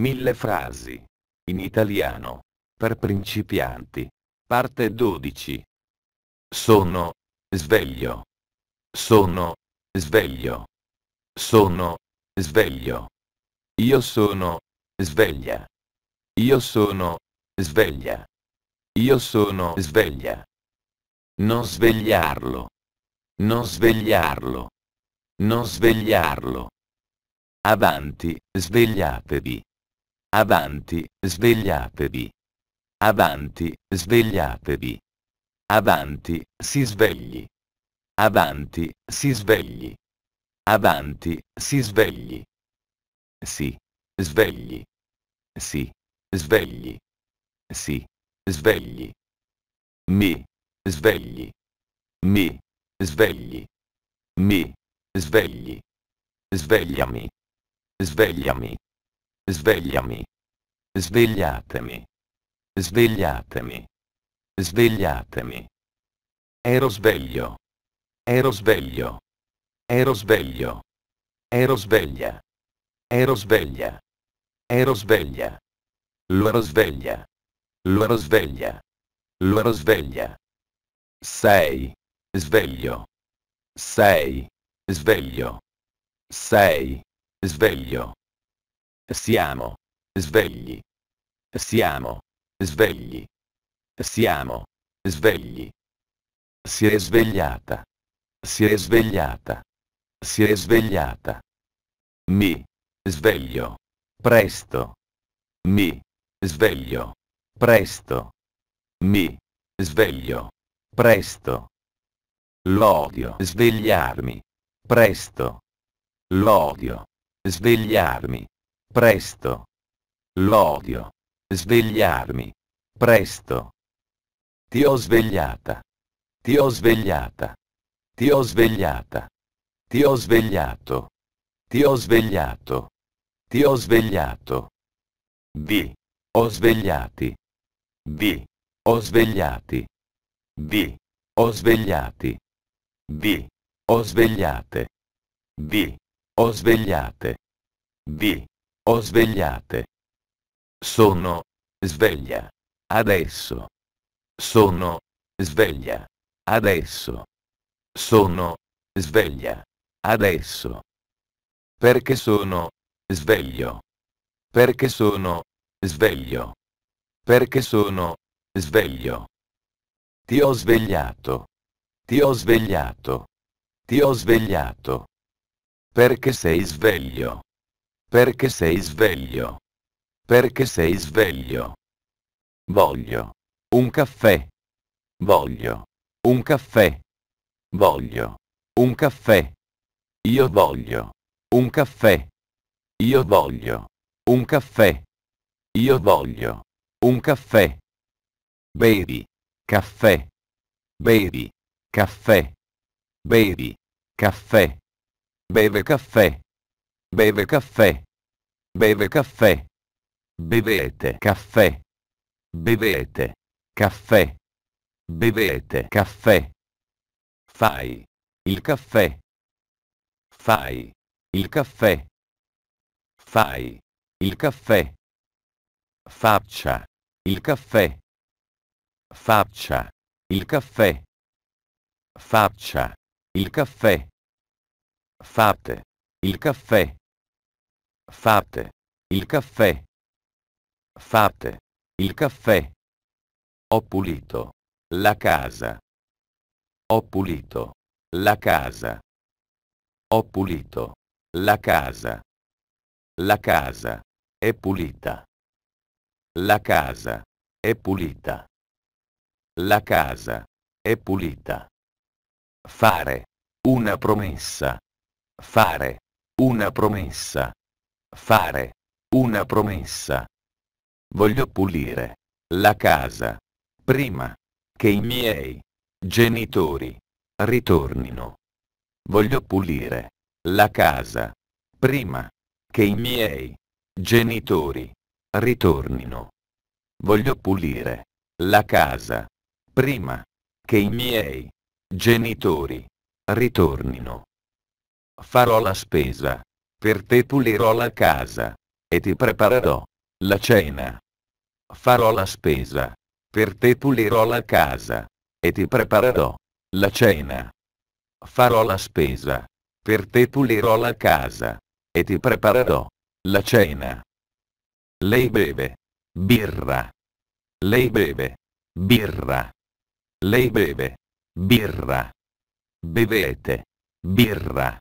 Mille frasi. In italiano. Per principianti. Parte 12. Sono. Sveglio. Sono. Sveglio. Sono. Sveglio. Io sono. Sveglia. Io sono. Sveglia. Io sono. Sveglia. Non svegliarlo. Non svegliarlo. Non svegliarlo. Avanti, svegliatevi. Avanti, svegliatevi. Avanti, svegliatevi. Avanti, si svegli. Avanti, si svegli. Avanti, si svegli. Sì, svegli. Sì, svegli. Si, svegli. Mi, svegli. Mi, svegli. Mi, svegli. Svegliami. Svegliami. Svegliami. Svegliatemi. Svegliatemi. Svegliatemi. Ero sveglio. Ero sveglio. Ero sveglio. Ero sveglia. Ero sveglia. Ero sveglia. Lo ero sveglia. Lo ero sveglia. Lo ero sveglia. Sei. Sveglio. Sei. Sveglio. Sei. Sveglio. Siamo. Svegli. Siamo. Svegli. Siamo. Svegli. Si è svegliata. Si è svegliata. Si è svegliata. Mi. Sveglio. Presto. Mi. Sveglio. Presto. Mi. Sveglio. Presto. L'odio. Svegliarmi. Presto. L'odio. Svegliarmi. Presto. L'odio. Svegliarmi. Presto. Ti ho svegliata. Ti ho svegliata. Ti ho svegliata. Ti ho svegliato. Ti ho svegliato. Ti ho svegliato. Vi. Ho svegliati. Vi. Ho svegliati. Vi. Ho svegliati. Vi. Ho svegliate. Vi. Ho svegliate. Vi. Ho svegliate. Sono sveglia. Adesso. Sono sveglia. Adesso. Sono sveglia. Adesso. Perché sono sveglio. Perché sono sveglio. Perché sono sveglio. Ti ho svegliato. Ti ho svegliato. Ti ho svegliato. Perché sei sveglio. Perché sei sveglio? Perché sei sveglio? Voglio. Un caffè. Voglio. Un caffè. Voglio. Un caffè. Io voglio. Un caffè. Io voglio. Un caffè. Io voglio. Un caffè. Bevi. Caffè. Bevi. Caffè. Bevi. Caffè. Beve caffè. Beve caffè. Beve caffè. Bevete caffè. Bevete caffè. Bevete caffè. Fai il caffè. Fai il caffè. Fai il caffè. Faccia il caffè. Faccia il caffè. Faccia il caffè. Fate il caffè. Fate. Il caffè. Fate. Il caffè. Ho pulito. La casa. Ho pulito. La casa. Ho pulito. La casa. La casa. È pulita. La casa. È pulita. La casa. È pulita. Fare. Una promessa. Fare. Una promessa. Fare. Una promessa. Voglio pulire. La casa. Prima. Che i miei genitori ritornino. Voglio pulire. La casa. Prima. Che i miei genitori ritornino. Voglio pulire. La casa. Prima. Che i miei genitori ritornino. Farò la spesa. Per te pulirò la casa. E ti preparerò la cena. Farò la spesa. Per te pulirò la casa. E ti preparerò la cena. Farò la spesa. Per te pulirò la casa. E ti preparerò la cena. Lei beve. Birra. Lei beve. Birra. Lei beve. Birra. Bevete. Birra.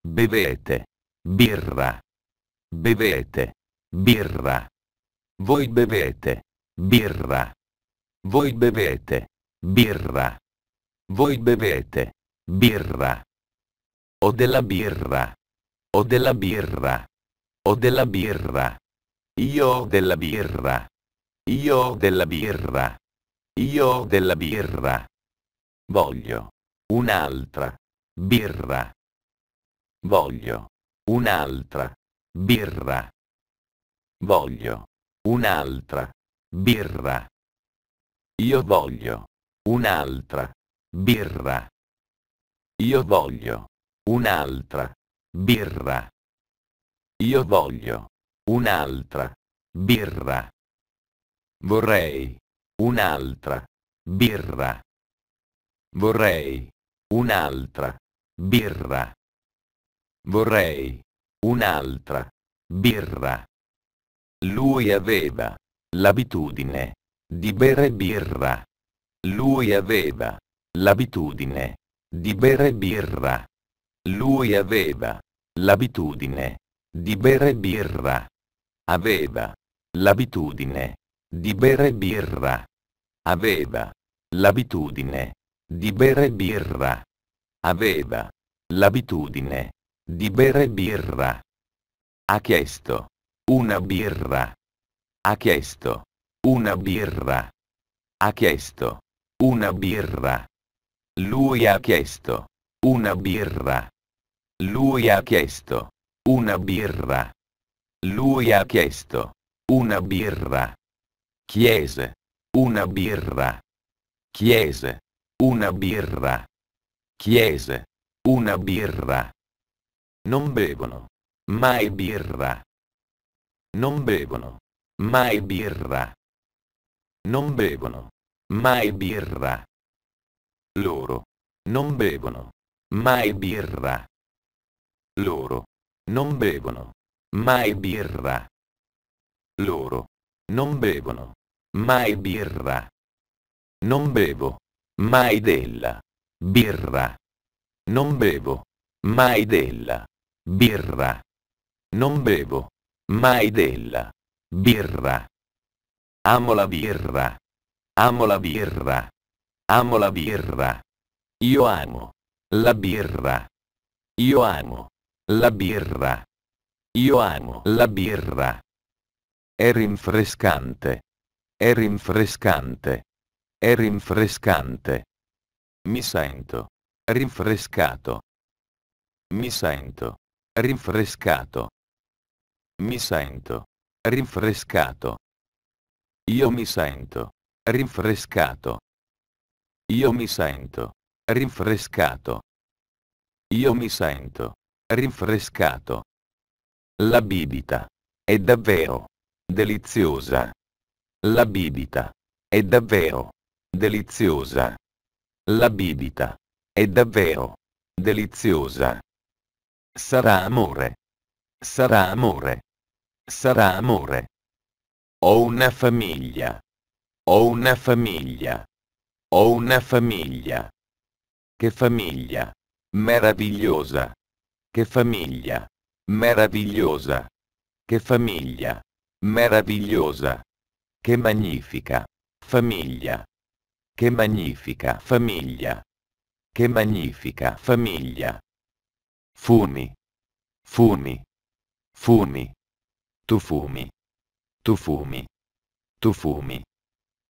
Bevete. Birra. Bevete. Birra. Voi bevete. Birra. Voi bevete. Birra. Voi bevete. Birra. O della birra. O della birra. O della birra. Io ho della birra. Io ho della birra. Io ho della birra. Voglio. Un'altra. Birra. Voglio. Un'altra. Birra. Voglio. Un'altra. Birra. Io voglio. Un'altra. Birra. Io voglio. Un'altra. Birra. Io voglio. Un'altra. Birra. Vorrei. Un'altra. Birra. Vorrei. Un'altra. Birra. Vorrei. Un'altra. Birra. Lui aveva l'abitudine di bere birra. Lui aveva l'abitudine di bere birra. Lui aveva l'abitudine di bere birra. Aveva l'abitudine di bere birra. Aveva l'abitudine di bere birra. Aveva l'abitudine di bere birra. Ha chiesto. Una birra. Ha chiesto. Una birra. Ha chiesto. Una birra. Lui ha chiesto. Una birra. Lui ha chiesto. Una birra. Lui ha chiesto. Una birra. Chiese. Una birra. Chiese. Una birra. Chiese. Una birra. Non bevono. Mai birra. Non bevono. Mai birra. Non bevono. Mai birra. Loro. Non bevono. Mai birra. Loro. Non bevono. Mai birra. Loro. Non bevono. Mai birra. Non bevo. Mai della. Birra. Non bevo. Mai della. Birra. Non bevo. Mai della. Birra. Amo la birra. Amo la birra. Amo la birra. Io amo. La birra. Io amo. La birra. Io amo la birra. È rinfrescante. È rinfrescante. È rinfrescante. Mi sento. Rinfrescato. Mi sento. Rinfrescato. Mi sento. Rinfrescato. Io mi sento. Rinfrescato. Io mi sento. Rinfrescato. Io mi sento. Rinfrescato. La bibita. È davvero. Deliziosa. La bibita. È davvero. Deliziosa. La bibita. È davvero. Deliziosa. Sarà amore. Sarà amore. Sarà amore. Ho una famiglia. Ho una famiglia. Ho una famiglia. Che famiglia. Meravigliosa. Che famiglia. Meravigliosa. Che famiglia. Meravigliosa. Che magnifica. Famiglia. Che magnifica famiglia. Che magnifica famiglia. Fumi. Fumi. Fumi. Tu fumi. Tu fumi. Tu fumi.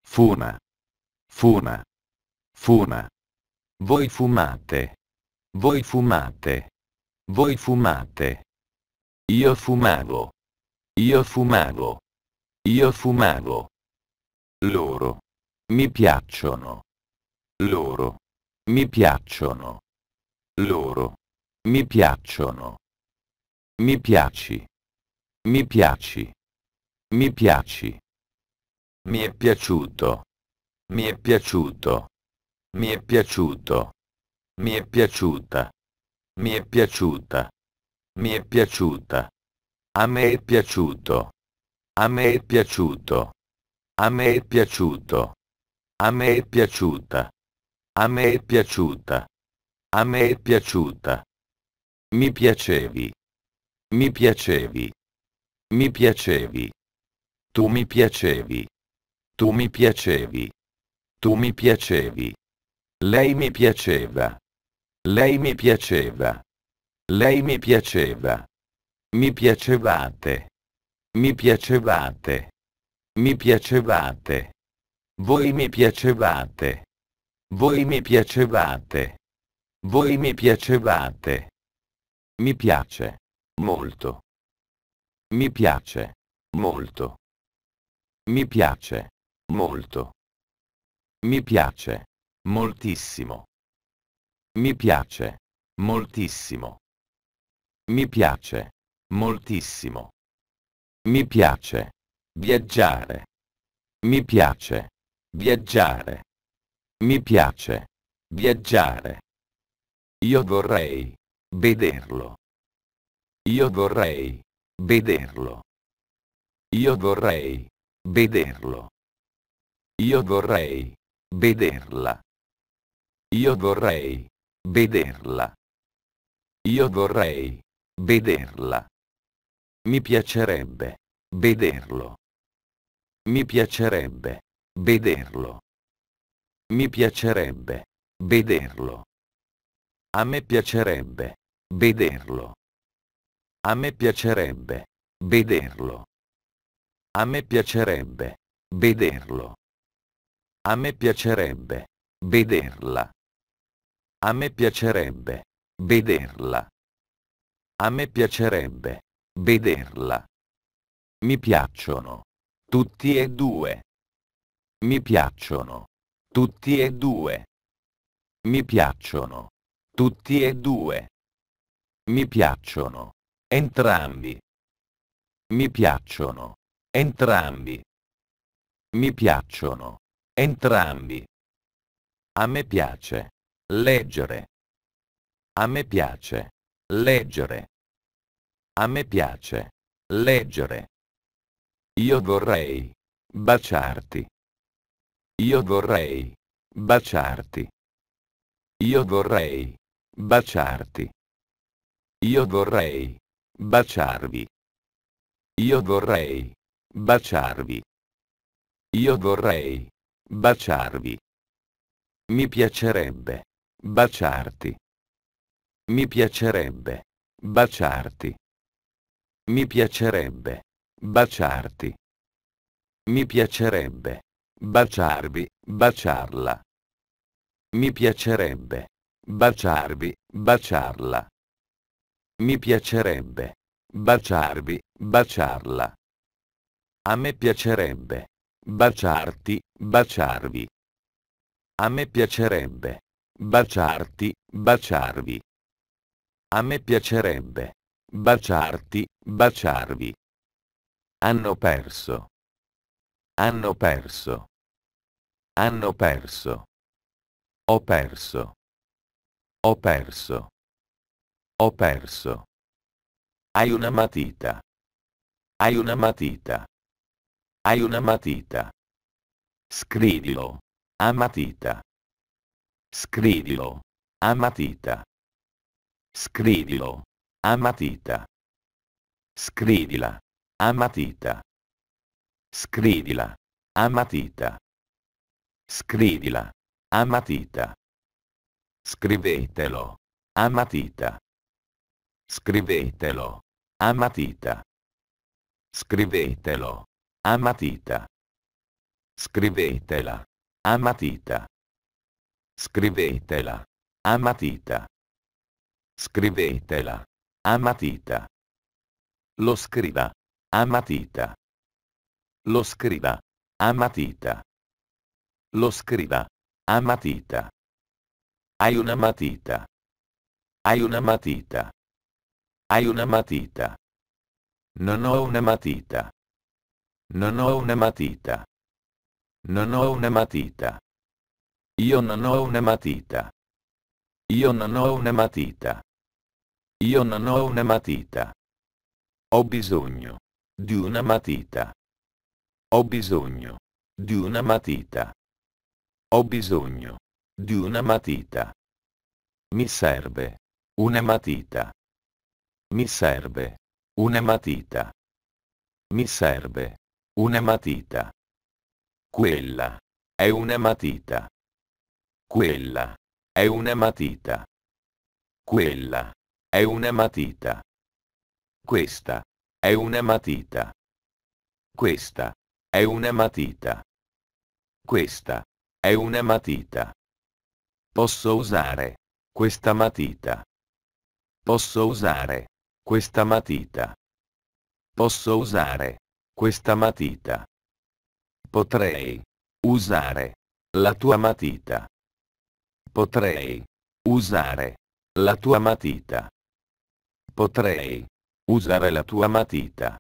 Fuma. Fuma. Fuma. Voi fumate. Voi fumate. Voi fumate. Io fumavo. Io fumavo. Io fumavo. Loro. Mi piacciono. Loro. Mi piacciono. Loro. Mi piacciono. Mi piaci. Mi piaci. Mi piaci. Mi è piaciuto. Mi è piaciuto. Mi è piaciuto. Mi è piaciuta. Mi è piaciuta. Mi è piaciuta. A me è piaciuto. A me è piaciuto. A me è piaciuto. A me è piaciuta. A me è piaciuta. A me è piaciuta. Mi piacevi. Mi piacevi. Mi piacevi. Tu mi piacevi. Tu mi piacevi. Tu mi piacevi. Lei mi piaceva. Lei mi piaceva. Lei mi piaceva. Mi piacevate. Mi piacevate. Mi piacevate. Voi mi piacevate. Voi mi piacevate. Voi mi piacevate. Mi piace. Molto. Mi piace. Molto. Mi piace. Molto. Mi piace. Moltissimo. Mi piace. Moltissimo. Mi piace. Moltissimo. Mi piace. Viaggiare. Mi piace. Viaggiare. Mi piace. Viaggiare. Io vorrei. Vederlo. Io vorrei. Vederlo. Io vorrei. Vederlo. Io vorrei. Vederla. Io vorrei. Vederla. Io vorrei. Vederla. Mi piacerebbe. Vederlo. Mi piacerebbe. Vederlo. Mi piacerebbe. Vederlo. A me piacerebbe. Vederlo. A me piacerebbe. Vederlo. A me piacerebbe. Vederlo. A me piacerebbe. Vederla. A me piacerebbe. Vederla. A me piacerebbe. Vederla. Mi piacciono. Tutti e due. Mi piacciono. Tutti e due. Mi piacciono. Tutti e due. Mi piacciono. Entrambi. Mi piacciono. Entrambi. Mi piacciono. Entrambi. A me piace. Leggere. A me piace. Leggere. A me piace. Leggere. Io vorrei. Baciarti. Io vorrei. Baciarti. Io vorrei. Baciarti. Io vorrei baciarvi. Io vorrei baciarvi. Io vorrei baciarvi. Mi piacerebbe baciarti. Mi piacerebbe baciarti. Mi piacerebbe baciarti. Mi piacerebbe baciarvi, baciarla. Mi piacerebbe baciarvi, baciarla. Mi piacerebbe. Baciarvi, baciarla. A me piacerebbe. Baciarti, baciarvi. A me piacerebbe. Baciarti, baciarvi. A me piacerebbe. Baciarti, baciarvi. Hanno perso. Hanno perso. Hanno perso. Ho perso. Ho perso. Ho perso. Hai una matita. Hai una matita. Hai una matita. Scrivilo. A matita. Scrivilo. A matita. Scrivilo. A matita. Scrivila. A matita. Scrivila. A matita. Scrivila. A matita. Scrivetelo. A matita. Scrivetelo. A matita. Scrivetelo. A matita. Scrivetela. A matita. Scrivetela. A matita. Scrivetela. A matita. Lo scriva. A matita. Lo scriva. A matita. Lo scriva. A matita. Hai una matita. Hai una matita. Hai una matita. Non ho una matita. Non ho una matita. Non ho una matita. Io non ho una matita. Io non ho una matita. Io non ho una matita. Ho bisogno di una matita. Ho bisogno di una matita. Ho bisogno di una matita. Mi serve una matita. Mi serve. Una matita. Mi serve. Una matita. Quella. È una matita. Quella. È una matita. Quella. È una matita. Questa. È una matita. Questa. È una matita. Questa. È una matita. Posso usare. Questa matita. Posso usare. Questa matita. Posso usare. Questa matita. Potrei. Usare. La tua matita. Potrei. Usare. La tua matita. Potrei. Usare la tua matita.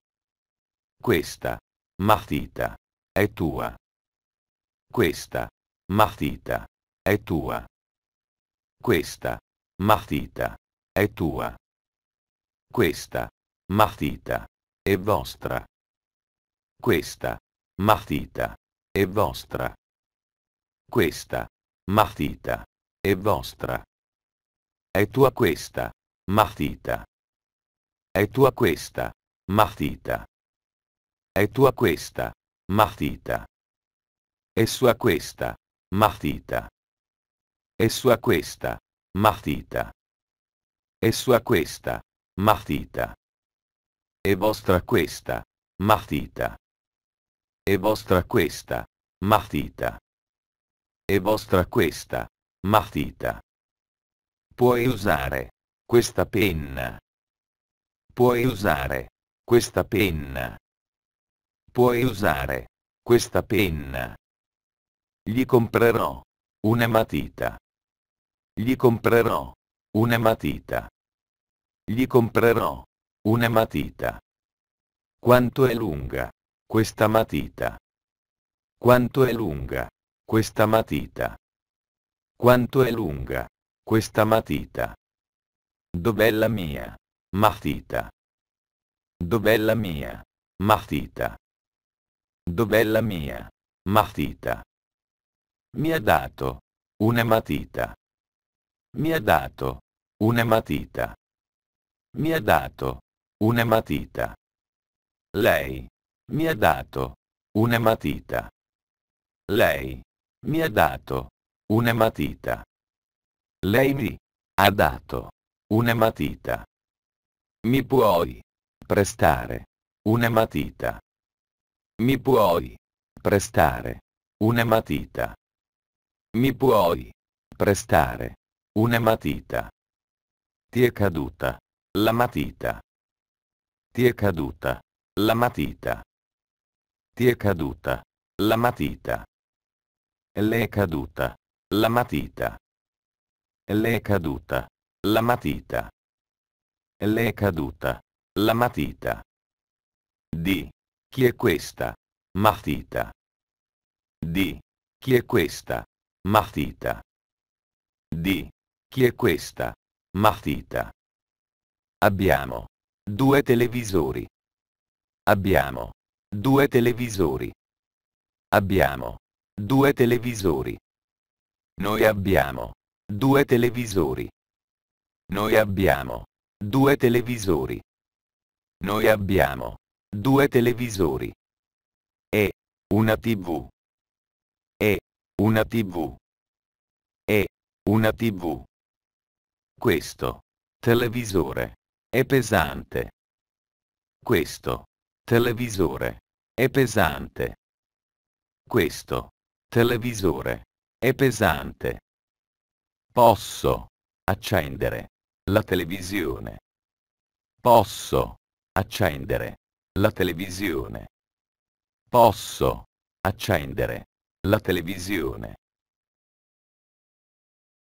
Questa. Matita. È tua. Questa. Matita. È tua. Questa. Matita. È tua. Questa. Matita. È vostra. Questa. Matita. È vostra. Questa. Matita. È vostra. È tua questa. Matita. È tua questa. Matita. È tua questa. Matita. È sua questa. Matita. È sua questa. Matita. È sua questa. Martita. E vostra questa, Martita. E vostra questa, Martita. E vostra questa, Martita. Puoi usare questa penna. Puoi usare questa penna. Puoi usare questa penna. Gli comprerò una matita. Gli comprerò una matita. Gli comprerò una matita. Quanto è lunga questa matita? Quanto è lunga questa matita? Quanto è lunga questa matita? Dov'è la mia matita? Dov'è la mia matita? Dov'è la mia matita? Mi ha dato una matita. Mi ha dato una matita mi ha dato una matita. Lei mi ha dato una matita. Lei mi ha dato una matita. Lei mi ha dato una matita. Mi puoi prestare una matita. Mi puoi prestare una matita. Mi puoi prestare una matita. Ti è caduta la matita. Ti è caduta. La matita. Ti è caduta. La matita. Le è caduta. La matita. Le è caduta. La matita. Le è caduta. La matita. Di. Chi è questa? Matita. Di. Chi è questa? Matita. Di. Chi è questa? Matita. Abbiamo. Due televisori. Abbiamo. Due televisori. Abbiamo. Due televisori. Noi abbiamo. Due televisori. Noi abbiamo. Due televisori. Noi abbiamo. Due televisori. E. Una tv. E. Una tv. E. Una tv. Questo. Televisore. È pesante. Questo. Televisore. È pesante. Questo. Televisore. È pesante. Posso. Accendere. La televisione. Posso. Accendere. La televisione. Posso. Accendere. La televisione.